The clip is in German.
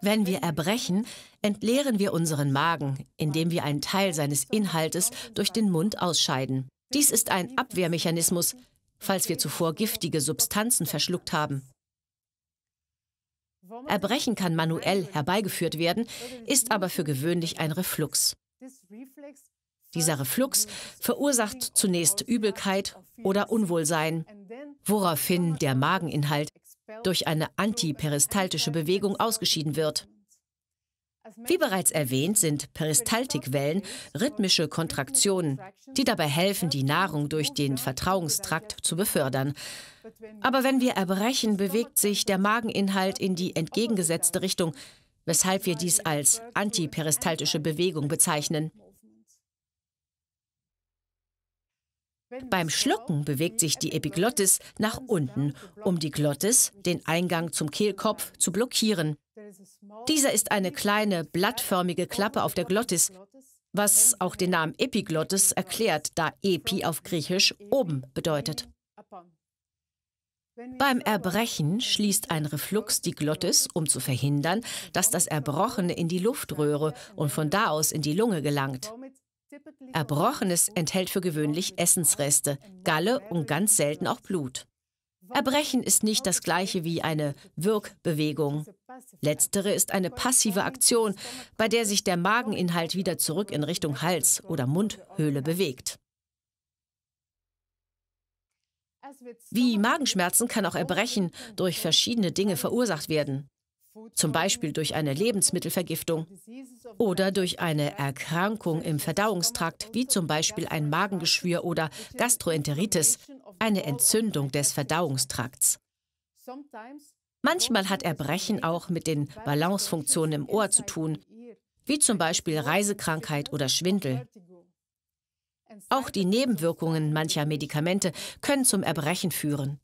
Wenn wir erbrechen, entleeren wir unseren Magen, indem wir einen Teil seines Inhaltes durch den Mund ausscheiden. Dies ist ein Abwehrmechanismus, falls wir zuvor giftige Substanzen verschluckt haben. Erbrechen kann manuell herbeigeführt werden, ist aber für gewöhnlich ein Reflux. Dieser Reflux verursacht zunächst Übelkeit oder Unwohlsein, woraufhin der Mageninhalt durch eine antiperistaltische Bewegung ausgeschieden wird. Wie bereits erwähnt, sind Peristaltikwellen rhythmische Kontraktionen, die dabei helfen, die Nahrung durch den Vertrauungstrakt zu befördern. Aber wenn wir erbrechen, bewegt sich der Mageninhalt in die entgegengesetzte Richtung, weshalb wir dies als antiperistaltische Bewegung bezeichnen. Beim Schlucken bewegt sich die Epiglottis nach unten, um die Glottis, den Eingang zum Kehlkopf, zu blockieren. Dieser ist eine kleine, blattförmige Klappe auf der Glottis, was auch den Namen Epiglottis erklärt, da Epi auf Griechisch e oben bedeutet. Beim Erbrechen schließt ein Reflux die Glottis, um zu verhindern, dass das Erbrochene in die Luftröhre und von da aus in die Lunge gelangt. Erbrochenes enthält für gewöhnlich Essensreste, Galle und ganz selten auch Blut. Erbrechen ist nicht das gleiche wie eine Wirkbewegung. Letztere ist eine passive Aktion, bei der sich der Mageninhalt wieder zurück in Richtung Hals- oder Mundhöhle bewegt. Wie Magenschmerzen kann auch Erbrechen durch verschiedene Dinge verursacht werden, zum Beispiel durch eine Lebensmittelvergiftung oder durch eine Erkrankung im Verdauungstrakt, wie zum Beispiel ein Magengeschwür oder Gastroenteritis, eine Entzündung des Verdauungstrakts. Manchmal hat Erbrechen auch mit den Balancefunktionen im Ohr zu tun, wie zum Beispiel Reisekrankheit oder Schwindel. Auch die Nebenwirkungen mancher Medikamente können zum Erbrechen führen.